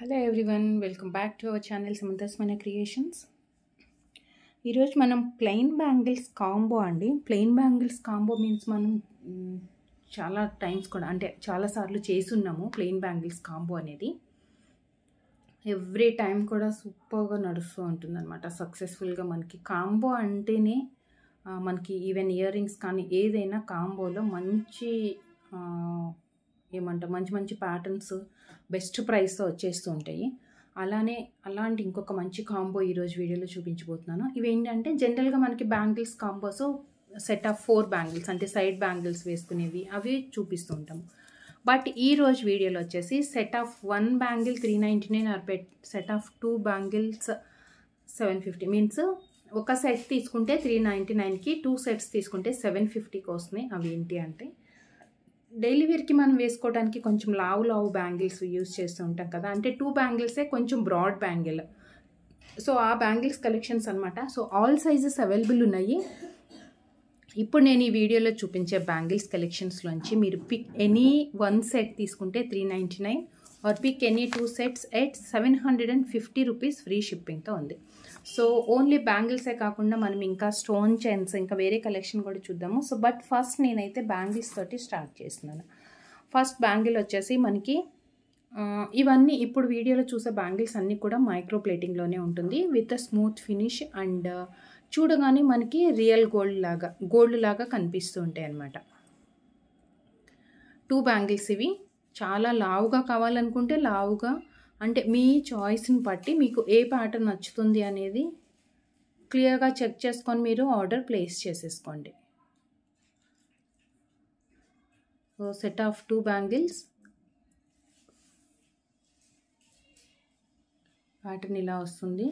hello everyone welcome back to our channel Samantha's మన creations ఈరోజు మనం ప్లెయిన్ బ్యాంగిల్స్ కాంబో అండి ప్లెయిన్ బ్యాంగిల్స్ కాంబో మీన్స్ మనం చాలా టైమ్స్ కూడా అంటే చాలాసార్లు చేస్తున్నాము ప్లెయిన్ బ్యాంగిల్స్ కాంబో అనేది ఎవ్రీ టైం కూడా సూపర్గా నడుస్తూ ఉంటుంది అనమాట సక్సెస్ఫుల్గా మనకి కాంబో అంటేనే మనకి ఈవెన్ ఇయర్ రింగ్స్ కానీ ఏదైనా కాంబోలో మంచి ఏమంట మంచి మంచి ప్యాటర్న్స్ బెస్ట్ ప్రైస్తో వచ్చేస్తూ ఉంటాయి అలానే అలాంటి ఇంకొక మంచి కాంబో ఈరోజు వీడియోలో చూపించబోతున్నాను ఇవేంటంటే జనరల్గా మనకి bangles combos set of four bangles అంటే సైడ్ బ్యాంగిల్స్ వేసుకునేవి అవి చూపిస్తూ ఉంటాము బట్ ఈ రోజు వీడియోలో వచ్చేసి set of one bangle three ninety nine or set of two bangles seven fifty means ఒక సెట్ తీసుకుంటే త్రీ నైంటీ నైన్కి టూ సెట్స్ తీసుకుంటే సెవెన్ ఫిఫ్టీకి వస్తున్నాయి అవి ఏంటి అంటే డైలీ వేర్కి మనం వేసుకోవడానికి కొంచెం లావు లావు బ్యాంగిల్స్ యూజ్ చేస్తూ ఉంటాం కదా అంటే టూ బ్యాంగిల్సే కొంచెం బ్రాడ్ బ్యాంగిల్ సో ఆ బ్యాంగిల్స్ కలెక్షన్స్ అనమాట సో ఆల్ సైజెస్ అవైలబుల్ ఉన్నాయి ఇప్పుడు నేను ఈ వీడియోలో చూపించే బ్యాంగిల్స్ కలెక్షన్స్లోంచి మీరు పిక్ ఎనీ వన్ సెట్ తీసుకుంటే three ninety nine or pick any two sets at seven hundred and fifty rupees free షిప్పింగ్తో ఉంది సో ఓన్లీ బ్యాంగిల్సే కాకుండా మనం ఇంకా స్టోన్ చైన్స్ ఇంకా వేరే కలెక్షన్ కూడా చూద్దాము సో బట్ ఫస్ట్ నేనైతే బ్యాంగిల్స్ తోటి స్టార్ట్ చేస్తున్నాను ఫస్ట్ బ్యాంగిల్ వచ్చేసి మనకి ఇవన్నీ ఇప్పుడు వీడియోలో చూసే బ్యాంగిల్స్ అన్నీ కూడా మైక్రో ప్లేటింగ్లోనే ఉంటుంది విత్ స్మూత్ ఫినిష్ అండ్ చూడగానే మనకి రియల్ గోల్డ్ లాగా గోల్డ్ లాగా కనిపిస్తూ ఉంటాయి అన్నమాట టూ బ్యాంగిల్స్ ఇవి చాలా లావుగా కావాలనుకుంటే లావుగా అంటే మీ చాయిస్ని బట్టి మీకు ఏ ప్యాటర్న్ నచ్చుతుంది అనేది క్లియర్గా చెక్ చేసుకొని మీరు ఆర్డర్ ప్లేస్ చేసేసుకోండి so set of two bangles pattern ఇలా వస్తుంది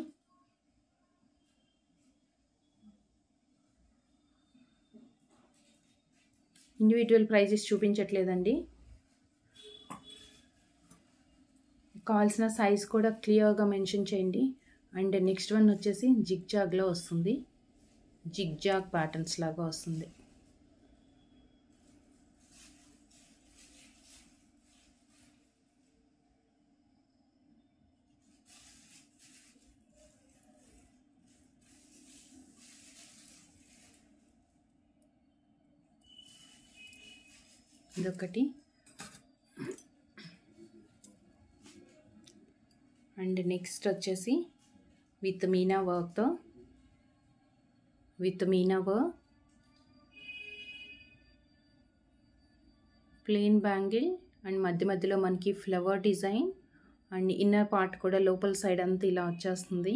ఇండివిజువల్ ప్రైజెస్ చూపించట్లేదండి కావాల్సిన సైజ్ కూడా క్లియర్గా మెన్షన్ చేయండి అండ్ నెక్స్ట్ వన్ వచ్చేసి జిగ్జాగ్లో వస్తుంది జిగ్జాగ్ ప్యాటర్న్స్ లాగా వస్తుంది ఇదొకటి అండ్ నెక్స్ట్ వచ్చేసి విత్ మీనా వర్క్తో with meena work plain bangle and మధ్య మధ్యలో మనకి flower design and inner part కూడా లోపల సైడ్ అంతా ఇలా వచ్చేస్తుంది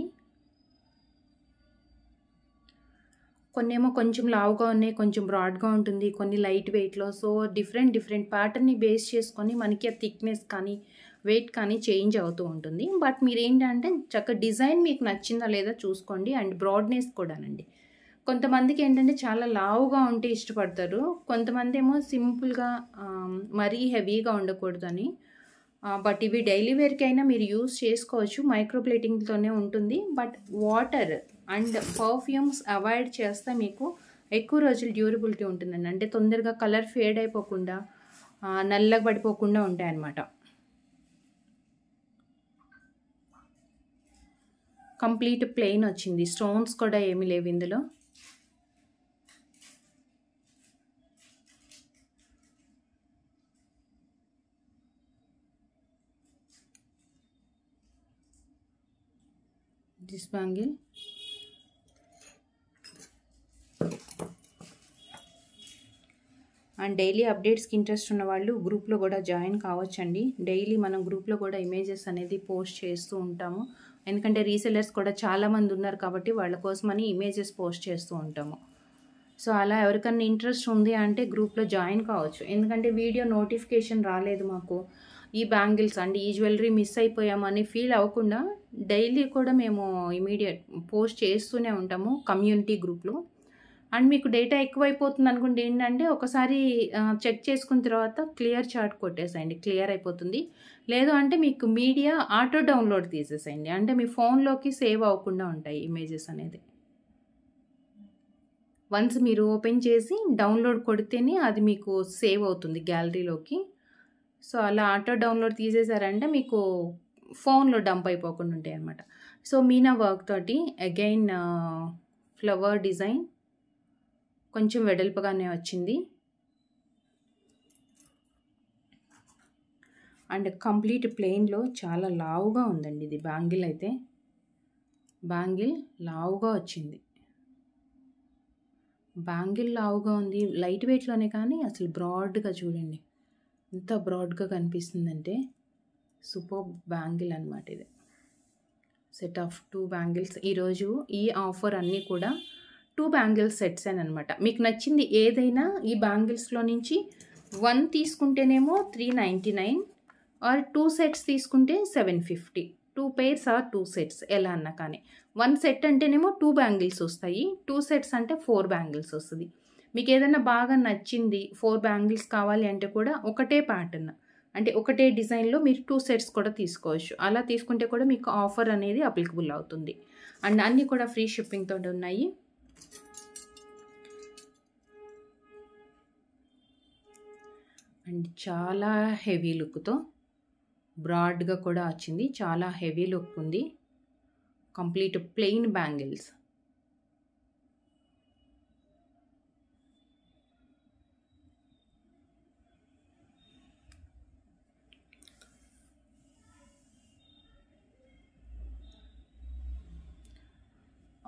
కొన్ని ఏమో కొంచెం లావుగా ఉన్నాయి కొంచెం బ్రాడ్గా ఉంటుంది కొన్ని లైట్ వెయిట్లో సో డిఫరెంట్ డిఫరెంట్ ప్యాటర్న్ని బేస్ చేసుకొని మనకి ఆ థిక్నెస్ కానీ వెయిట్ కానీ చేంజ్ అవుతూ ఉంటుంది బట్ మీరు ఏంటంటే చక్క డిజైన్ మీకు నచ్చిందా లేదా చూసుకోండి అండ్ బ్రాడ్నెస్ కూడానండి కొంతమందికి ఏంటంటే చాలా లావుగా ఉంటే ఇష్టపడతారు కొంతమంది ఏమో సింపుల్గా మరీ హెవీగా ఉండకూడదని బట్ ఇవి డైలీ వేర్కి అయినా మీరు యూస్ చేసుకోవచ్చు మైక్రోప్లేటింగ్తోనే ఉంటుంది but water and perfumes avoid చేస్తే మీకు ఎక్కువ రోజులు డ్యూరబులిటీ ఉంటుందండి అంటే తొందరగా కలర్ ఫేడ్ అయిపోకుండా నల్లగా పడిపోకుండా ఉంటాయన్నమాట కంప్లీట్ ప్లెయిన్ వచ్చింది స్టోన్స్ కూడా ఏమీ లేవు ఇందులో దిస్ బ్యాంగిల్ అండ్ డైలీ అప్డేట్స్కి ఇంట్రెస్ట్ ఉన్న వాళ్ళు గ్రూప్లో కూడా జాయిన్ కావచ్చండి డైలీ మనం గ్రూప్లో కూడా ఇమేజెస్ అనేది పోస్ట్ చేస్తూ ఉంటాము ఎందుకంటే రీసెలర్స్ కూడా చాలామంది ఉన్నారు కాబట్టి వాళ్ళ కోసమని ఇమేజెస్ పోస్ట్ చేస్తూ ఉంటాము సో అలా ఎవరికన్నా ఇంట్రెస్ట్ ఉంది అంటే గ్రూప్లో జాయిన్ కావచ్చు ఎందుకంటే వీడియో నోటిఫికేషన్ రాలేదు మాకు ఈ బ్యాంగిల్స్ అండి ఈ జ్యువెలరీ మిస్ అయిపోయామని ఫీల్ అవ్వకుండా డైలీ కూడా మేము ఇమీడియట్ పోస్ట్ చేస్తూనే ఉంటాము కమ్యూనిటీ గ్రూప్లో అండ్ మీకు డేటా ఎక్కువైపోతుంది అనుకుంటే ఏంటంటే ఒకసారి చెక్ చేసుకున్న తర్వాత క్లియర్ చార్ట్ కొట్టేసాయండి క్లియర్ అయిపోతుంది లేదు అంటే మీకు మీడియా ఆటో డౌన్లోడ్ తీసేసేయండి అంటే మీ ఫోన్లోకి సేవ్ అవ్వకుండా ఉంటాయి ఇమేజెస్ అనేది వన్స్ మీరు ఓపెన్ చేసి డౌన్లోడ్ కొడితేనే అది మీకు సేవ్ అవుతుంది గ్యాలరీలోకి సో అలా ఆటో డౌన్లోడ్ తీసేశారంటే మీకు ఫోన్లో డంప్ అయిపోకుండా ఉంటాయి అనమాట సో మీనా వర్క్ తోటి అగైన్ ఫ్లవర్ డిజైన్ కొంచెం వెడల్పుగానే వచ్చింది అండ్ కంప్లీట్ ప్లెయిన్లో చాలా లావుగా ఉందండి ఇది బ్యాంగిల్ అయితే బ్యాంగిల్ లావుగా వచ్చింది బ్యాంగిల్ లావుగా ఉంది లైట్ వెయిట్లోనే కానీ అసలు బ్రాడ్గా చూడండి ఎంత బ్రాడ్గా కనిపిస్తుందంటే సూపర్ బ్యాంగిల్ అనమాట ఇది సెట్ ఆఫ్ టూ బ్యాంగిల్స్ ఈరోజు ఈ ఆఫర్ అన్నీ కూడా టూ బ్యాంగిల్స్ సెట్స్ అనమాట మీకు నచ్చింది ఏదైనా ఈ బ్యాంగిల్స్లో నుంచి వన్ తీసుకుంటేనేమో three ninety nine or two sets తీసుకుంటే seven fifty two pairs or two sets ఎలా అన్నా కానీ వన్ సెట్ అంటేనేమో టూ బ్యాంగిల్స్ వస్తాయి టూ సెట్స్ అంటే ఫోర్ బ్యాంగిల్స్ వస్తుంది మీకు ఏదైనా బాగా నచ్చింది ఫోర్ బ్యాంగిల్స్ కావాలి అంటే కూడా ఒకటే ప్యాటర్న్ అంటే ఒకటే డిజైన్లో మీరు టూ సెట్స్ కూడా తీసుకోవచ్చు అలా తీసుకుంటే కూడా మీకు ఆఫర్ అనేది అప్లికబుల్ అవుతుంది అండ్ అన్నీ కూడా ఫ్రీ షిప్పింగ్తో ఉన్నాయి అండ్ చాలా హెవీ లుక్తో బ్రాడ్గా కూడా వచ్చింది చాలా హెవీ లుక్ ఉంది complete plain bangles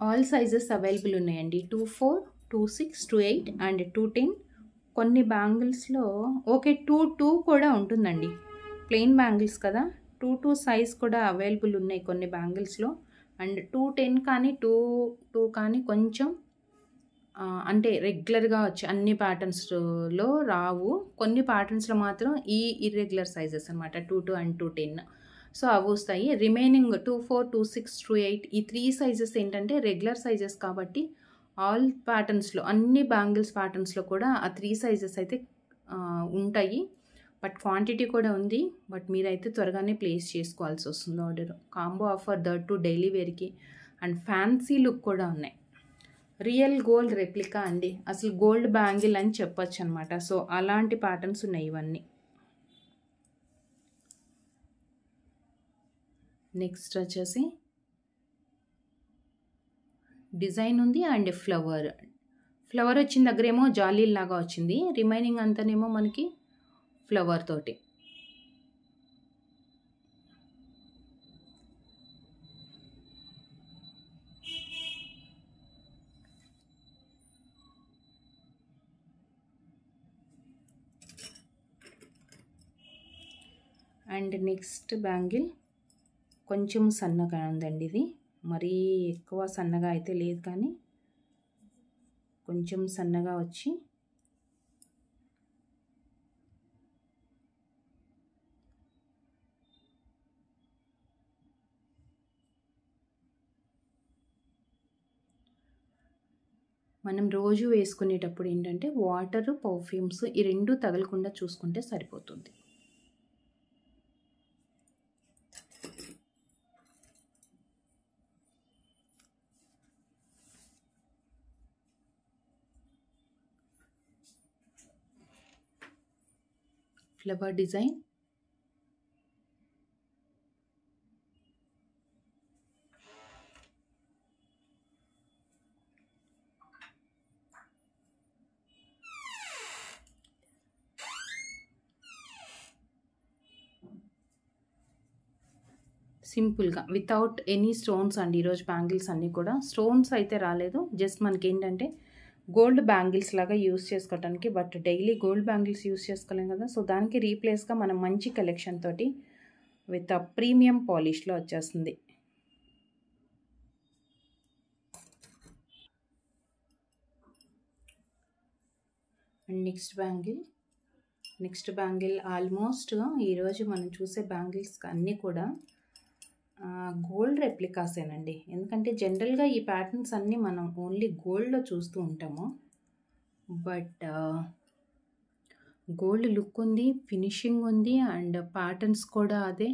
all sizes available ఉన్నాయండి two four two six two eight and two ten కొన్ని బ్యాంగిల్స్లో ఓకే టూ టూ కూడా ఉంటుందండి ప్లెయిన్ బ్యాంగిల్స్ కదా టూ టూ సైజ్ కూడా అవైలబుల్ ఉన్నాయి కొన్ని బ్యాంగిల్స్లో అండ్ టూ టెన్ కానీ టూ టూ కానీ కొంచెం అంటే రెగ్యులర్గా వచ్చి అన్ని ప్యాటర్న్స్లో రావు కొన్ని ప్యాటర్న్స్లో మాత్రం ఈ ఇర్రెగ్యులర్ సైజెస్ అనమాట two two and two ten so అవి వస్తాయి remaining two four two six two eight ఈ త్రీ సైజెస్ ఏంటంటే రెగ్యులర్ సైజెస్ కాబట్టి ఆల్ ప్యాటర్న్స్లో అన్ని బ్యాంగిల్స్ ప్యాటర్న్స్లో కూడా ఆ త్రీ సైజెస్ అయితే ఉంటాయి బట్ క్వాంటిటీ కూడా ఉంది బట్ మీరైతే త్వరగానే ప్లేస్ చేసుకోవాల్సి వస్తుంది order combo offer third to daily వేర్కి అండ్ ఫ్యాన్సీ లుక్ కూడా ఉన్నాయి రియల్ గోల్డ్ రెప్లికా అండి అసలు గోల్డ్ బ్యాంగిల్ అని చెప్పొచ్చు అనమాట సో అలాంటి ప్యాటర్న్స్ ఉన్నాయి ఇవన్నీ నెక్స్ట్ వచ్చేసి డిజైన్ ఉంది అండ్ ఫ్లవర్ ఫ్లవర్ వచ్చిన దగ్గరేమో జాలీల్లాగా వచ్చింది రిమైనింగ్ అంతానేమో మనకి ఫ్లవర్ తోటి అండ్ నెక్స్ట్ బ్యాంగిల్ కొంచెం సన్నగా ఉందండి ఇది మరీ ఎక్కువ సన్నగా అయితే లేదు కానీ కొంచెం సన్నగా వచ్చి మనం రోజు వేసుకునేటప్పుడు ఏంటంటే వాటర్ పర్ఫ్యూమ్స్ ఈ రెండు తగలకుండా చూసుకుంటే సరిపోతుంది ఫ్లవర్ డిజైన్ సింపుల్గా వితౌట్ ఎనీ స్టోన్స్ అండి ఈరోజు బ్యాంగిల్స్ అన్నీ కూడా స్టోన్స్ అయితే రాలేదు జస్ట్ మనకి ఏంటంటే గోల్డ్ బ్యాంగిల్స్ లాగా యూస్ చేసుకోవడానికి but daily gold bangles use చేసుకోలేం కదా సో దానికి రీప్లేస్గా మనం మంచి కలెక్షన్ తోటి విత్ ప్రీమియం పాలిష్లో వచ్చేస్తుంది next bangle next bangle almost ఈరోజు మనం చూసే బ్యాంగిల్స్ అన్నీ కూడా గోల్డ్ రెప్లికాసేనండి ఎందుకంటే జనరల్గా ఈ ప్యాటర్న్స్ అన్నీ మనం ఓన్లీ గోల్డ్లో చూస్తూ ఉంటాము బట్ గోల్డ్ లుక్ ఉంది ఫినిషింగ్ ఉంది అండ్ ప్యాటర్న్స్ కూడా అదే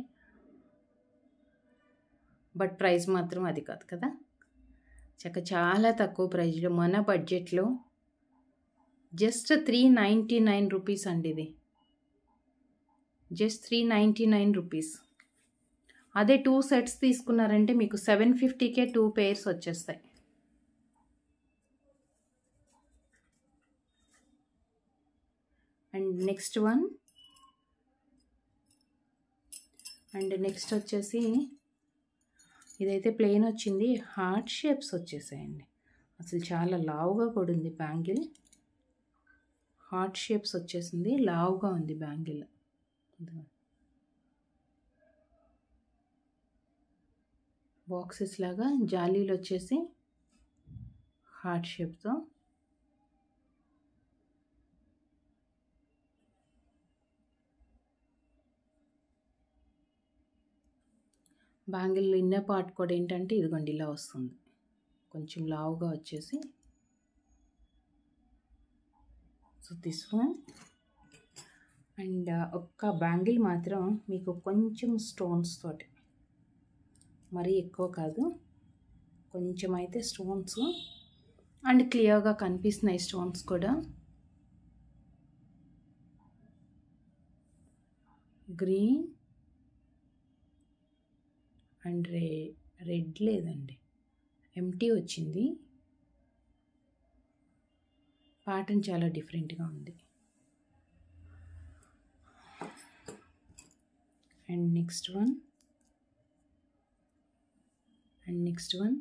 బట్ ప్రైస్ మాత్రం అది కాదు కదా చక్క చాలా తక్కువ ప్రైజ్లో మన బడ్జెట్లో just three ninety nine rupees అండి ఇది just three ninety nine rupees అదే టూ సెట్స్ తీసుకున్నారంటే మీకు సెవెన్ ఫిఫ్టీకే టూ పేర్స్ వచ్చేస్తాయి and next one and next వచ్చేసి ఇదైతే ప్లెయిన్ వచ్చింది హార్ట్ షేప్స్ వచ్చేసాయండి అసలు చాలా లావుగా కూడా ఉంది బ్యాంగిల్ హార్ట్ షేప్స్ వచ్చేసింది లావుగా ఉంది బ్యాంగిల్ బాక్సెస్ లాగా జాలీలు వచ్చేసి హార్ట్ షేప్తో బ్యాంగిల్ ఇన్నర్ పార్ట్ కూడా ఏంటంటే ఇదిగోండి ఇలా వస్తుంది కొంచెం లావుగా వచ్చేసి సో దిస్ వన్ అండ్ ఒక్క బ్యాంగిల్ మాత్రం మీకు కొంచెం స్టోన్స్ తోటి మరీ ఎక్కువ కాదు కొంచెం అయితే స్టోన్స్ అండ్ క్లియర్గా కనిపిస్తున్నాయి స్టోన్స్ కూడా గ్రీన్ అండ్ రె రెడ్ లేదండి ఎంటీ వచ్చింది ప్యాటర్న్ చాలా డిఫరెంట్గా ఉంది and next one and next one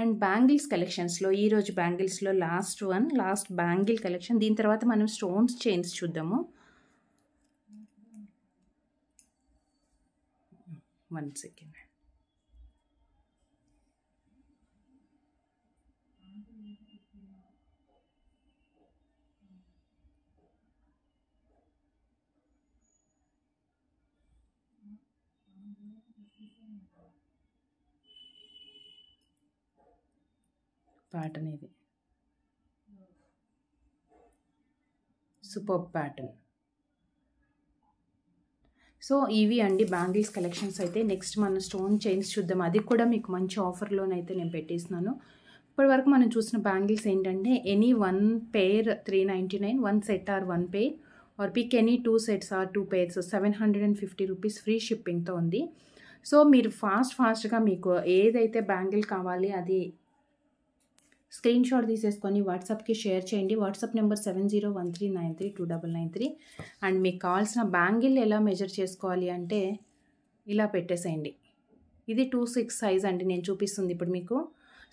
and bangles collections ఈరోజు బ్యాంగిల్స్లో last one last bangle collection దీని తర్వాత మనం స్టోన్స్ చైన్స్ చూద్దాము వన్ సెకండ్ ప్యాటర్న్ ఇది సూపర్ ప్యాటర్న్ సో ఇవి అండి బ్యాంగిల్స్ కలెక్షన్స్ అయితే నెక్స్ట్ మనం స్టోన్ చైన్స్ చూద్దాం అది కూడా మీకు మంచి ఆఫర్లోనైతే నేను పెట్టేసినాను ఇప్పటివరకు మనం చూసిన బ్యాంగిల్స్ ఏంటంటే any one pair three ninety nine one set or one pair or pick any two sets or two pairs seven hundred and fifty rupees free షిప్పింగ్తో ఉంది సో మీరు ఫాస్ట్ ఫాస్ట్గా మీకు ఏదైతే బ్యాంగిల్ కావాలి అది స్క్రీన్ షాట్ తీసేసుకొని వాట్సాప్కి షేర్ చేయండి WhatsApp number seven zero one three nine three two double nine three and మీకు కావాల్సిన బ్యాంగిల్ ఎలా మెజర్ చేసుకోవాలి అంటే ఇలా పెట్టేసేయండి ఇది టూ సిక్స్ సైజ్ అండి నేను చూపిస్తుంది ఇప్పుడు మీకు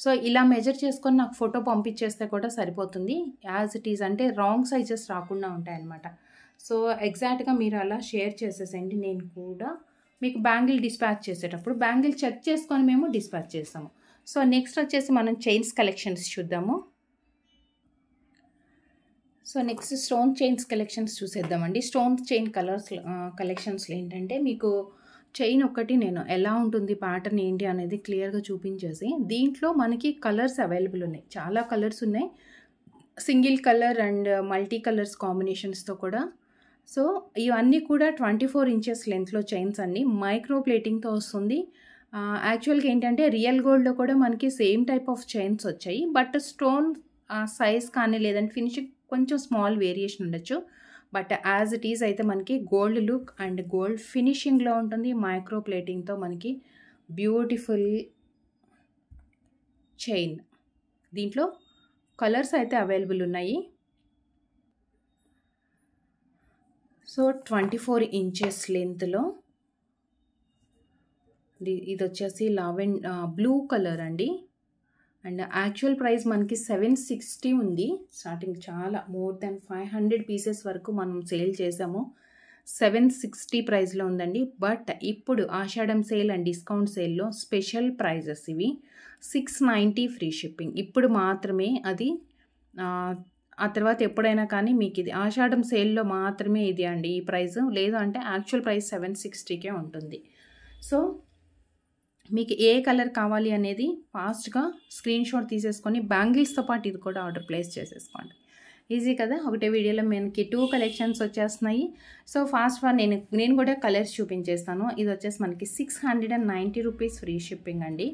సో ఇలా మెజర్ చేసుకొని నాకు ఫోటో పంపించేస్తే కూడా సరిపోతుంది యాజ్ ఇట్ ఈజ్ అంటే రాంగ్ సైజెస్ రాకుండా ఉంటాయన్నమాట సో ఎగ్జాక్ట్గా మీరు అలా షేర్ చేసేసేయండి నేను కూడా మీకు బ్యాంగిల్ డిస్పాచ్ చేసేటప్పుడు బ్యాంగిల్ చెక్ చేసుకొని మేము డిస్పాచ్ చేస్తాము సో నెక్స్ట్ వచ్చేసి మనం చైన్స్ కలెక్షన్స్ చూద్దాము so next stone chains collections చూసేద్దామండి స్టోన్ చైన్ కలర్స్ కలెక్షన్స్లో ఏంటంటే మీకు చైన్ ఒకటి నేను ఎలా ఉంటుంది ప్యాటర్న్ ఏంటి అనేది క్లియర్గా చూపించేసి దీంట్లో మనకి కలర్స్ అవైలబుల్ ఉన్నాయి చాలా కలర్స్ ఉన్నాయి single colour and multi colours కాంబినేషన్స్తో కూడా సో ఇవన్నీ కూడా ట్వంటీ ఫోర్ ఇంచెస్ లెంత్లో చైన్స్ అన్నీ మైక్రో ప్లేటింగ్తో వస్తుంది యాక్చువల్గా ఏంటంటే రియల్ గోల్డ్లో కూడా మనకి సేమ్ టైప్ ఆఫ్ చైన్స్ వచ్చాయి బట్ స్టోన్ సైజ్ కానీ లేదంటే ఫినిషింగ్ కొంచెం స్మాల్ వేరియేషన్ ఉండొచ్చు బట్ యాజ్ ఇట్ ఈజ్ అయితే మనకి గోల్డ్ లుక్ అండ్ గోల్డ్ ఫినిషింగ్లో ఉంటుంది మైక్రో ప్లేటింగ్తో మనకి బ్యూటిఫుల్ చైన్ దీంట్లో కలర్స్ అయితే అవైలబుల్ ఉన్నాయి సో ట్వంటీ ఫోర్ ఇంచెస్ లెంత్లో ఇది వచ్చేసి లావెన్ బ్లూ కలర్ అండి అండ్ యాక్చువల్ ప్రైస్ మనకి సెవెన్ సిక్స్టీ ఉంది స్టార్టింగ్ చాలా more than five hundred pieces వరకు మనం సేల్ చేసాము సెవెన్ సిక్స్టీ ప్రైస్లో ఉందండి బట్ ఇప్పుడు ఆషాఢం సేల్ అండ్ డిస్కౌంట్ సేల్లో స్పెషల్ ప్రైజెస్ ఇవి సిక్స్ నైంటీ ఫ్రీ షిప్పింగ్ ఇప్పుడు మాత్రమే అది ఆ తర్వాత ఎప్పుడైనా కానీ మీకు ఇది ఆషాఢం సేల్లో మాత్రమే ఇది అండి ఈ ప్రైస్ లేదు అంటే యాక్చువల్ ప్రైస్ సెవెన్ సిక్స్టీకే ఉంటుంది సో మీకు ఏ కలర్ కావాలి అనేది ఫాస్ట్గా స్క్రీన్ షాట్ తీసేసుకొని బ్యాంగిల్స్తో పాటు ఇది కూడా ఆర్డర్ ప్లేస్ చేసేసుకోండి ఈజీ కదా ఒకటే వీడియోలో మనకి టూ కలెక్షన్స్ వచ్చేస్తున్నాయి సో ఫాస్ట్ ఫార్ నేను నేను కూడా కలర్స్ చూపించేస్తాను ఇది వచ్చేసి మనకి six hundred and ninety rupees free shipping అండి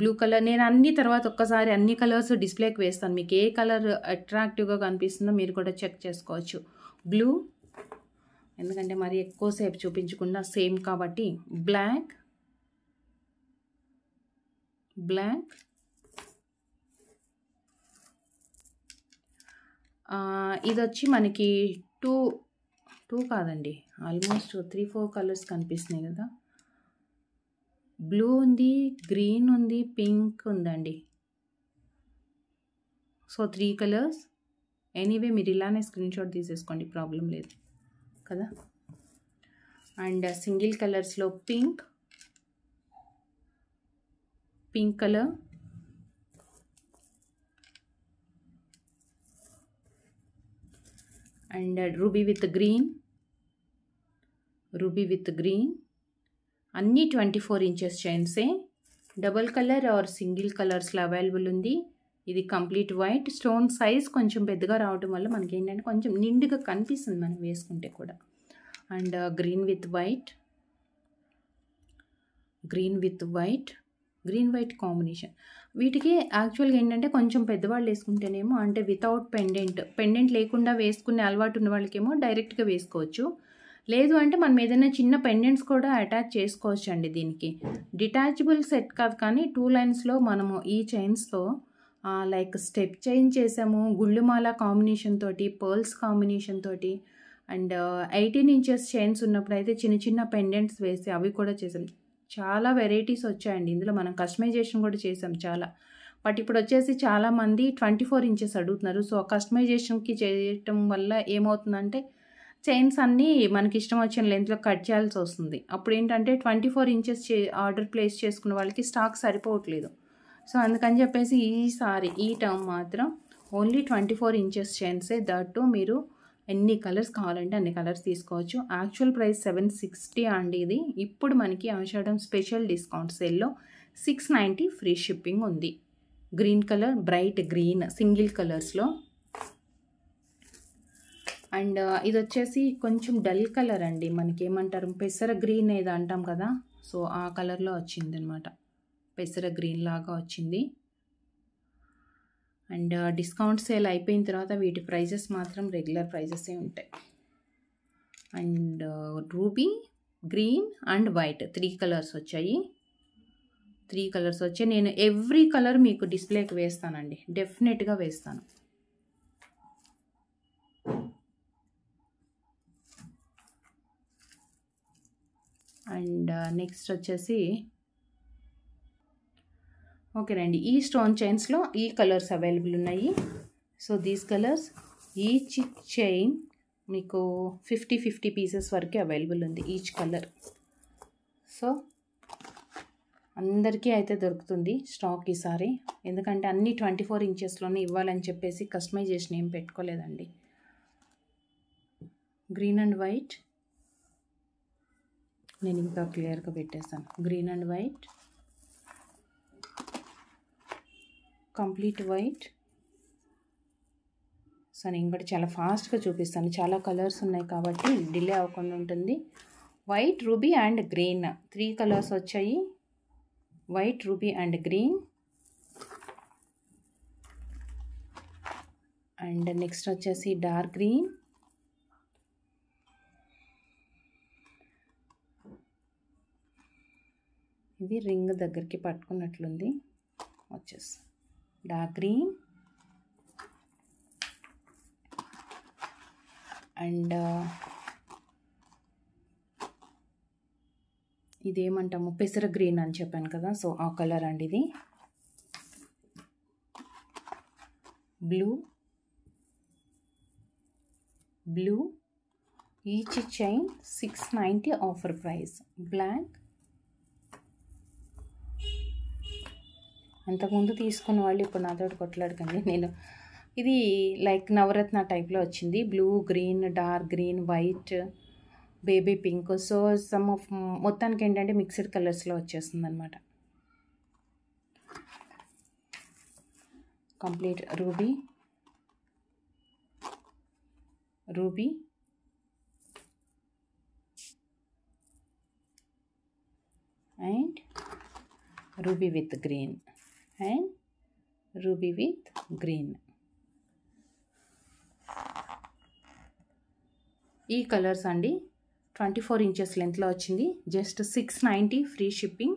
బ్లూ కలర్ నేను అన్ని తర్వాత ఒక్కసారి అన్ని కలర్స్ డిస్ప్లేకి వేస్తాను మీకు ఏ కలర్ అట్రాక్టివ్గా కనిపిస్తుందో మీరు కూడా చెక్ చేసుకోవచ్చు బ్లూ ఎందుకంటే మరి ఎక్కువసేపు చూపించకుండా సేమ్ కాబట్టి బ్లాక్ బ్లాంక్ ఇది వచ్చి మనకి టూ టూ కాదండి ఆల్మోస్ట్ త్రీ ఫోర్ కలర్స్ కనిపిస్తున్నాయి కదా బ్లూ ఉంది గ్రీన్ ఉంది పింక్ ఉందండి సో త్రీ కలర్స్ ఎనీవే మీరు ఇలానే స్క్రీన్ షాట్ తీసేసుకోండి ప్రాబ్లం లేదు కదా అండ్ సింగిల్ కలర్స్లో pink pink color and uh, ruby with green ruby with green అన్నీ ట్వంటీ ఫోర్ ఇంచెస్ చైన్సే డబల్ కలర్ ఆర్ సింగిల్ కలర్స్లో అవైలబుల్ ఉంది ఇది కంప్లీట్ వైట్ స్టోన్ సైజ్ కొంచెం పెద్దగా రావడం వల్ల మనకి ఏంటంటే కొంచెం నిండుగా కనిపిస్తుంది మనం వేసుకుంటే కూడా and green with white green with white green white combination వీటికి యాక్చువల్గా ఏంటంటే కొంచెం పెద్దవాళ్ళు వేసుకుంటేనేమో అంటే వితౌట్ పెండెంట్ పెండెంట్ లేకుండా వేసుకునే అలవాటు ఉన్న వాళ్ళకేమో డైరెక్ట్గా వేసుకోవచ్చు లేదు అంటే మనం ఏదైనా చిన్న పెండెంట్స్ కూడా అటాచ్ చేసుకోవచ్చు అండి దీనికి డిటాచబుల్ సెట్ కాదు కానీ టూ లైన్స్లో మనము ఈ చైన్స్తో లైక్ స్టెప్ చైన్ చేసాము గుళ్ళుమాల కాంబినేషన్ తోటి పర్ల్స్ కాంబినేషన్ తోటి అండ్ ఎయిటీన్ ఇంచెస్ చైన్స్ ఉన్నప్పుడు అయితే చిన్న చిన్న పెండెంట్స్ వేసి అవి కూడా చేసాం చాలా వెరైటీస్ వచ్చాయండి ఇందులో మనం కస్టమైజేషన్ కూడా చేసాం చాలా బట్ ఇప్పుడు వచ్చేసి చాలామంది ట్వంటీ ఫోర్ ఇంచెస్ అడుగుతున్నారు సో కస్టమైజేషన్కి చేయటం వల్ల ఏమవుతుందంటే చైన్స్ అన్నీ మనకి ఇష్టం వచ్చిన లెంత్లో కట్ చేయాల్సి వస్తుంది అప్పుడు ఏంటంటే ట్వంటీ ఫోర్ ఇంచెస్ చే ఆర్డర్ ప్లేస్ చేసుకున్న వాళ్ళకి స్టాక్ సరిపోవట్లేదు సో అందుకని చెప్పేసి ఈసారి ఈ టర్మ్ మాత్రం ఓన్లీ ట్వంటీ ఫోర్ ఇంచెస్ చైన్సే దట్టు మీరు ఎన్ని కలర్స్ కావాలంటే అన్ని కలర్స్ తీసుకోవచ్చు యాక్చువల్ ప్రైస్ సెవెన్ సిక్స్టీ అండి ఇది ఇప్పుడు మనకి ఆషాఢం స్పెషల్ డిస్కౌంట్ సేల్లో సిక్స్ నైంటీ ఫ్రీ షిప్పింగ్ ఉంది green colour bright green single కలర్స్లో అండ్ ఇది వచ్చేసి కొంచెం డల్ కలర్ అండి మనకి ఏమంటారు పెసర గ్రీన్ ఏదో అంటాం కదా సో ఆ కలర్లో వచ్చింది అనమాట పెసర గ్రీన్ లాగా వచ్చింది అండ్ డిస్కౌంట్ సేల్ అయిపోయిన తర్వాత వీటి ప్రైజెస్ మాత్రం రెగ్యులర్ ప్రైజెసే ఉంటాయి and ruby green and white three colours వచ్చాయి త్రీ కలర్స్ వచ్చాయి నేను ఎవ్రీ కలర్ మీకు డిస్ప్లేకి వేస్తానండి డెఫినెట్గా వేస్తాను అండ్ నెక్స్ట్ వచ్చేసి ఓకేనండి ఈ స్టోన్ చైన్స్లో ఈ కలర్స్ అవైలబుల్ ఉన్నాయి so these colours each chain మీకు ఫిఫ్టీ ఫిఫ్టీ పీసెస్ వరకు అవైలబుల్ ఉంది ఈచ్ కలర్ సో అందరికీ అయితే దొరుకుతుంది స్టాక్ ఈసారి ఎందుకంటే అన్ని ట్వంటీ ఫోర్ ఇంచెస్లోనే ఇవ్వాలని చెప్పేసి కస్టమైజేషన్ ఏం పెట్టుకోలేదండి గ్రీన్ అండ్ వైట్ నేను ఇంకా క్లియర్గా పెట్టేస్తాను green and white complete white so నేను కూడా చాలా ఫాస్ట్గా చూపిస్తాను చాలా కలర్స్ ఉన్నాయి కాబట్టి డిలే అవ్వకుండా ఉంటుంది white ruby and green three colours వచ్చాయి white ruby and green and next వచ్చేసి డార్క్ గ్రీన్ ఇది రింగ్ దగ్గరికి పట్టుకున్నట్లుంది వచ్చేసి డార్క్ గ్రీన్ అండ్ ఇదేమంటాము పెసర గ్రీన్ అని చెప్పాను కదా సో ఆ కలర్ అండి ఇది blue blue each chain six ninety offer price black అంతకుముందు తీసుకున్న వాళ్ళు ఇప్పుడు నాతో కొట్లాడకండి నేను ఇది లైక్ నవరత్న టైప్లో వచ్చింది blue green dark green white baby pink so some of మొత్తానికి ఏంటంటే మిక్స్డ్ కలర్స్లో వచ్చేస్తుంది అనమాట complete ruby ruby and ruby with green and ruby with green ఈ కలర్స్ అండి ట్వంటీ ఫోర్ ఇంచెస్ లెంత్లో వచ్చింది just six ninety free shipping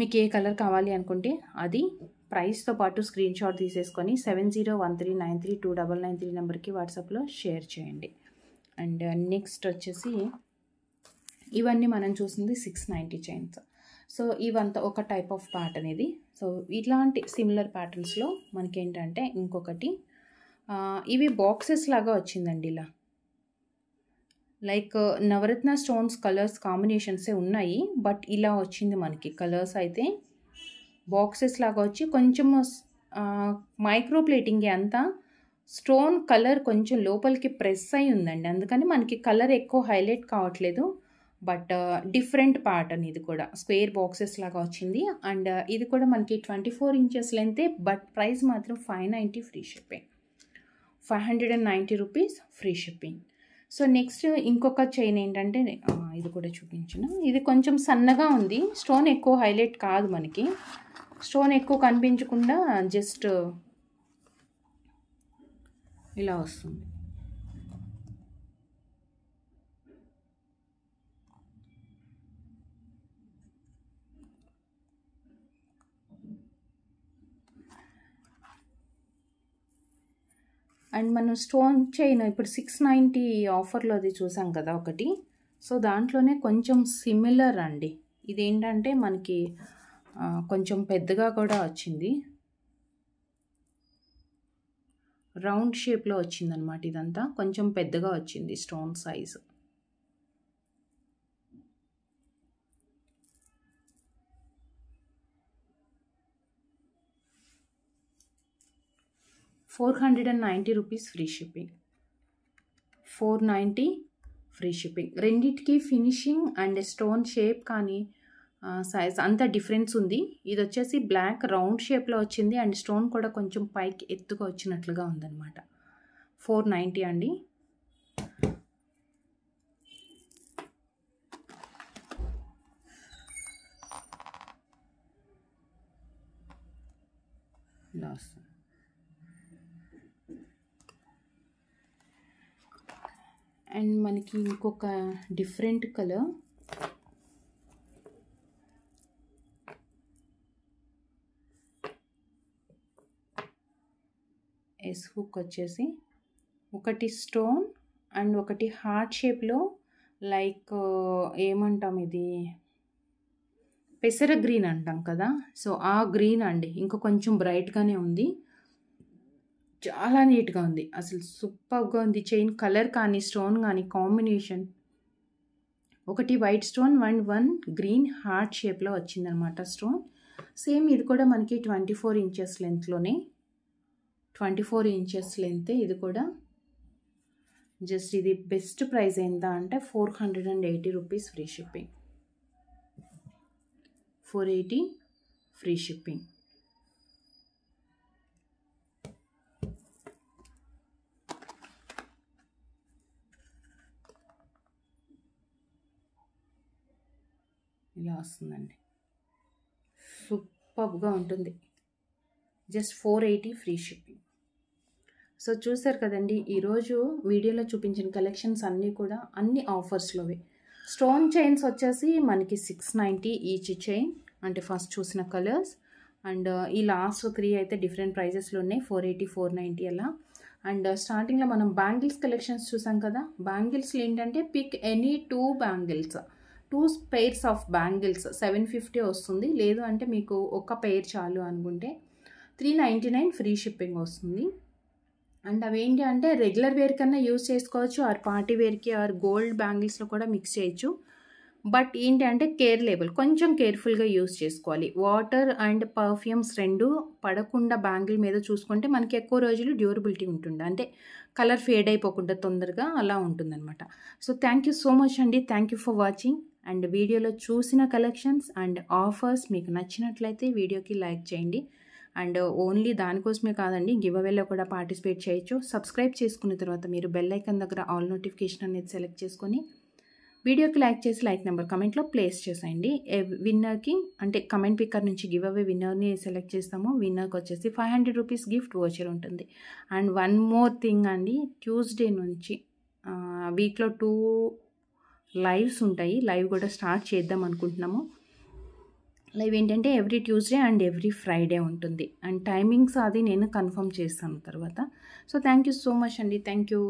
మీకు ఏ కలర్ కావాలి అనుకుంటే అది ప్రైస్తో పాటు స్క్రీన్ షాట్ తీసేసుకొని seven zero one three nine three two double nine three నెంబర్కి వాట్సాప్లో షేర్ చేయండి అండ్ నెక్స్ట్ వచ్చేసి ఇవన్నీ మనం చూసింది సిక్స్ నైంటీ చైన్స్ సో ఇవంతా ఒక టైప్ ఆఫ్ ప్యాటర్న్ ఇది సో ఇలాంటి సిమిలర్ ప్యాటర్న్స్లో మనకేంటంటే ఇంకొకటి ఇవి బాక్సెస్ లాగా వచ్చిందండి ఇలా లైక్ నవరత్న స్టోన్స్ కలర్స్ కాంబినేషన్సే ఉన్నాయి బట్ ఇలా వచ్చింది మనకి కలర్స్ అయితే బాక్సెస్ లాగా వచ్చి కొంచెం మైక్రో ప్లేటింగ్ అంతా స్టోన్ కలర్ కొంచెం లోపలికి ప్రెస్ అయి ఉందండి అందుకని మనకి కలర్ ఎక్కువ హైలైట్ కావట్లేదు బట్ డిఫరెంట్ ప్యాటర్న్ ఇది కూడా స్క్వేర్ బాక్సెస్ లాగా వచ్చింది అండ్ ఇది కూడా మనకి ట్వంటీ ఫోర్ ఇంచెస్ లెంతే బట్ ప్రైస్ మాత్రం five ninety free shipping five hundred and ninety rupees free shipping so next ఇంకొక చైన్ ఏంటంటే ఇది కూడా చూపించిన ఇది కొంచెం సన్నగా ఉంది స్టోన్ ఎక్కువ హైలైట్ కాదు మనకి స్టోన్ ఎక్కువ కనిపించకుండా జస్ట్ ఇలా వస్తుంది అండ్ మనం స్టోన్ చైన్ ఇప్పుడు సిక్స్ నైంటీ ఆఫర్లో అది చూసాం కదా ఒకటి సో దాంట్లోనే కొంచెం సిమిలర్ అండి ఇదేంటంటే మనకి కొంచెం పెద్దగా కూడా వచ్చింది రౌండ్ షేప్లో వచ్చిందనమాట ఇదంతా కొంచెం పెద్దగా వచ్చింది stone size four hundred and ninety rupees free shipping four ninety free shipping రెండింటికి ఫినిషింగ్ అండ్ స్టోన్ షేప్ కానీ సైజ్ అంత డిఫరెన్స్ ఉంది ఇది వచ్చేసి బ్లాక్ రౌండ్ షేప్లో వచ్చింది అండ్ స్టోన్ కూడా కొంచెం పైకి ఎత్తుగా వచ్చినట్లుగా ఉందన్నమాట ఫోర్ నైంటీ అండి లాస్ట్ అండ్ మనకి ఇంకొక డిఫరెంట్ కలర్ ఎస్ హుక్ వచ్చేసి ఒకటి స్టోన్ అండ్ ఒకటి హార్ట్ షేప్లో లైక్ ఏమంటాం ఇది పెసర గ్రీన్ అంటాం కదా సో ఆ గ్రీన్ అండి ఇంకా కొంచెం బ్రైట్గానే ఉంది చాలా నీట్గా ఉంది అసలు సూపర్గా ఉంది చైన్ కలర్ కానీ స్టోన్ కానీ కాంబినేషన్ ఒకటి white stone one one green heart షేప్లో వచ్చిందనమాట స్టోన్ సేమ్ ఇది కూడా మనకి ట్వంటీ ఫోర్ ఇంచెస్ లెంత్లోనే ట్వంటీ ఫోర్ ఇంచెస్ లెంతే ఇది కూడా జస్ట్ ఇది బెస్ట్ ప్రైస్ ఎంత అంటే four hundred and eighty rupees free shipping four eighty free shipping ఇలా వస్తుందండి సూపర్గా ఉంటుంది just four eighty free shipping so చూసారు కదండి ఈరోజు వీడియోలో చూపించిన కలెక్షన్స్ అన్నీ కూడా అన్ని ఆఫర్స్లోవి స్టోన్ చైన్స్ వచ్చేసి మనకి సిక్స్ నైంటీ ఈచ్ చైన్ అంటే ఫస్ట్ చూసిన కలర్స్ అండ్ ఈ లాస్ట్ త్రీ అయితే డిఫరెంట్ ప్రైజెస్లో ఉన్నాయి ఫోర్ ఎయిటీ ఫోర్ నైంటీ అలా అండ్ స్టార్టింగ్లో మనం బ్యాంగిల్స్ కలెక్షన్స్ చూసాం కదా బ్యాంగిల్స్లో ఏంటంటే pick any two bangles two pairs of bangles seven fifty వస్తుంది లేదు అంటే మీకు ఒక పెయిర్ చాలు అనుకుంటే three ninety nine free shipping వస్తుంది అండ్ అవేంటి అంటే రెగ్యులర్ వేర్ కన్నా యూజ్ చేసుకోవచ్చు ఆర్ పార్టీ వేర్కి ఆర్ గోల్డ్ బ్యాంగిల్స్లో కూడా మిక్స్ చేయొచ్చు బట్ ఏంటి అంటే కేర్ లేబుల్ కొంచెం కేర్ఫుల్గా యూజ్ చేసుకోవాలి వాటర్ అండ్ పర్ఫ్యూమ్స్ రెండు పడకుండా బ్యాంగిల్ మీద చూసుకుంటే మనకి ఎక్కువ రోజులు డ్యూరబిలిటీ ఉంటుంది అంటే కలర్ ఫేడ్ అయిపోకుండా తొందరగా అలా ఉంటుందన్నమాట so thank you so much అండి thank you for watching and వీడియోలో చూసిన కలెక్షన్స్ అండ్ ఆఫర్స్ మీకు నచ్చినట్లయితే వీడియోకి లైక్ చేయండి అండ్ ఓన్లీ దానికోసమే కాదండి గివ్ అవేలో కూడా పార్టిసిపేట్ చేయొచ్చు సబ్స్క్రైబ్ చేసుకున్న తర్వాత మీరు బెల్ ఐకన్ దగ్గర ఆల్ నోటిఫికేషన్ అనేది సెలెక్ట్ చేసుకొని వీడియోకి లైక్ చేసి లైక్ నెంబర్ కమెంట్లో ప్లేస్ చేసేయండి విన్నర్కి అంటే కమెంట్ పిక్కర్ నుంచి గివ్ అవే విన్నర్ని సెలెక్ట్ చేస్తాము విన్నర్కి వచ్చేసి ఫైవ్ హండ్రెడ్ రూపీస్ గిఫ్ట్ వచ్చే ఉంటుంది అండ్ వన్ మోర్ థింగ్ అండి ట్యూస్డే నుంచి వీక్లో టూ లైవ్స్ ఉంటాయి లైవ్ కూడా స్టార్ట్ చేద్దాం అనుకుంటున్నాము లైవ్ ఏంటంటే every Tuesday and every Friday ఉంటుంది అండ్ టైమింగ్స్ అది నేను కన్ఫర్మ్ చేస్తాను తర్వాత so thank you so much అండి థ్యాంక్ యూ